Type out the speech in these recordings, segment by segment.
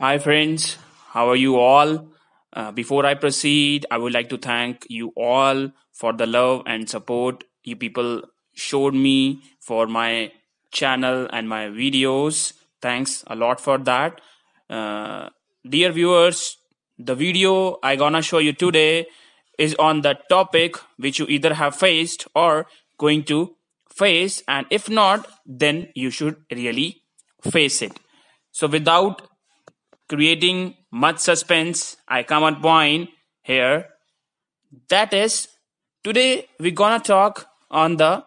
Hi, friends. How are you all? Uh, before I proceed, I would like to thank you all for the love and support you people showed me for my channel and my videos. Thanks a lot for that. Uh, dear viewers, the video I gonna show you today is on the topic which you either have faced or going to face and if not then you should really face it so without creating much suspense. I come at point here. That is, today we're gonna talk on the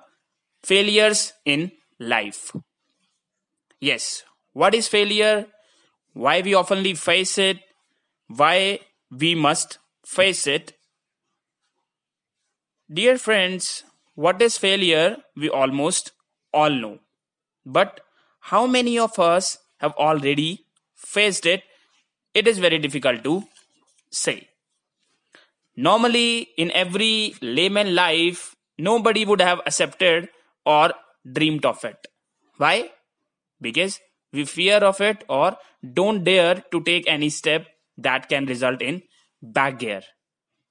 failures in life. Yes, what is failure? Why we oftenly face it? Why we must face it? Dear friends, what is failure? We almost all know. But how many of us have already faced it it is very difficult to say. Normally, in every layman life, nobody would have accepted or dreamed of it. Why? Because we fear of it or don't dare to take any step that can result in back gear.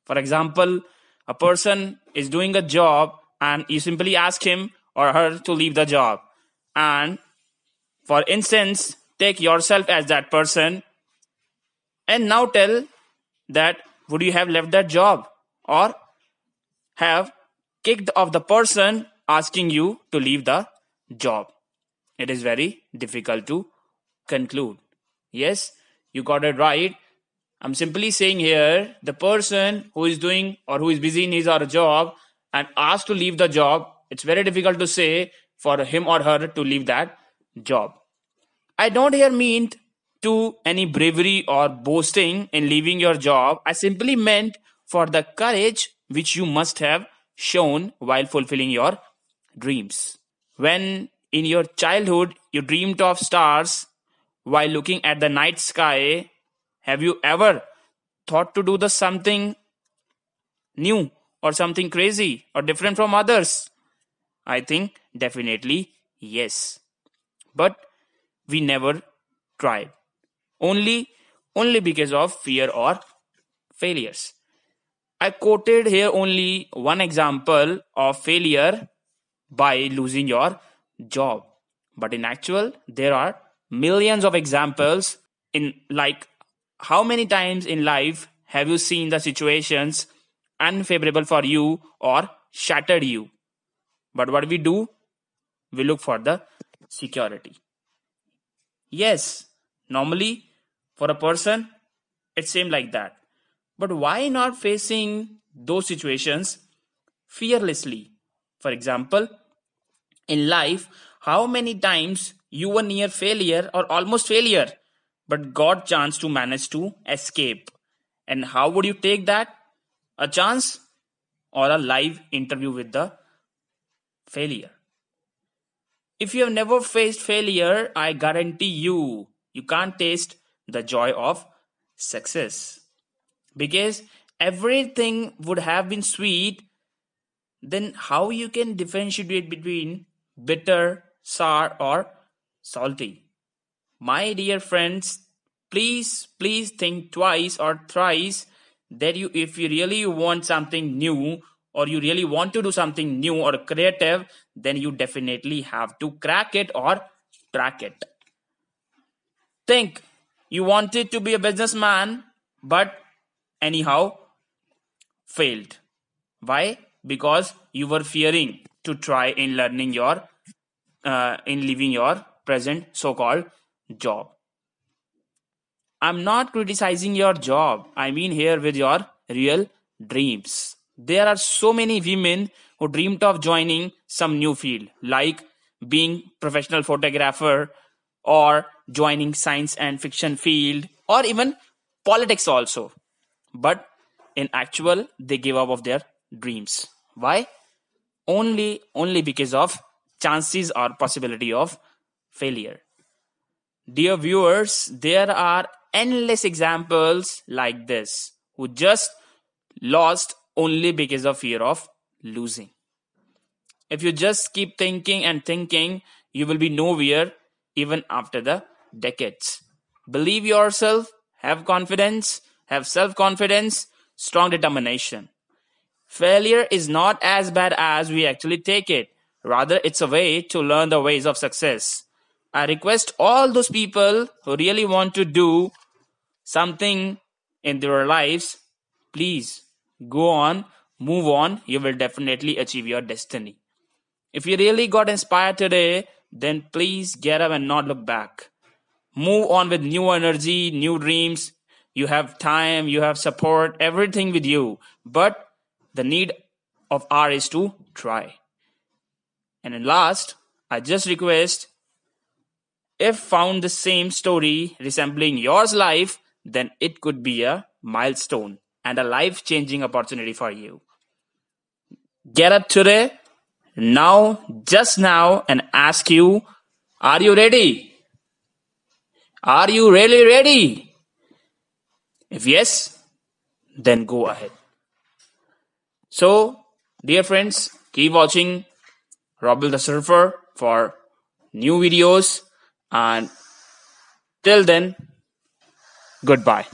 For example, a person is doing a job and you simply ask him or her to leave the job. And for instance, take yourself as that person and now tell that would you have left that job or have kicked off the person asking you to leave the job? It is very difficult to conclude. Yes, you got it right. I'm simply saying here the person who is doing or who is busy in his or her job and asked to leave the job, it's very difficult to say for him or her to leave that job. I don't here mean to any bravery or boasting in leaving your job. I simply meant for the courage which you must have shown while fulfilling your dreams. When in your childhood you dreamed of stars while looking at the night sky, have you ever thought to do the something new or something crazy or different from others? I think definitely yes. But we never tried only only because of fear or failures. I quoted here only one example of failure by losing your job. But in actual, there are millions of examples in like how many times in life have you seen the situations unfavorable for you or shattered you? But what we do, we look for the security. Yes, normally for a person, it seemed like that. But why not facing those situations fearlessly? For example, in life, how many times you were near failure or almost failure, but got chance to manage to escape? And how would you take that? A chance or a live interview with the failure? If you have never faced failure, I guarantee you, you can't taste the joy of success. Because everything would have been sweet, then how you can differentiate between bitter, sour, or salty? My dear friends, please, please think twice or thrice that you if you really want something new or you really want to do something new or creative, then you definitely have to crack it or track it. Think you wanted to be a businessman, but anyhow failed. Why? Because you were fearing to try in learning your, uh, in leaving your present so called job. I'm not criticizing your job. I mean, here with your real dreams. There are so many women who dreamed of joining some new field, like being professional photographer or joining science and fiction field or even politics also but in actual they give up of their dreams why only only because of chances or possibility of failure dear viewers there are endless examples like this who just lost only because of fear of losing if you just keep thinking and thinking you will be nowhere even after the decades. Believe yourself, have confidence, have self confidence, strong determination. Failure is not as bad as we actually take it. Rather, it's a way to learn the ways of success. I request all those people who really want to do something in their lives, please go on, move on. You will definitely achieve your destiny. If you really got inspired today, then please get up and not look back. Move on with new energy, new dreams. You have time, you have support, everything with you. But the need of R is to try. And then last, I just request if found the same story resembling yours life, then it could be a milestone and a life changing opportunity for you. Get up today now, just now, and ask you, Are you ready? Are you really ready? If yes, then go ahead. So, dear friends, keep watching Robil the Surfer for new videos, and till then, goodbye.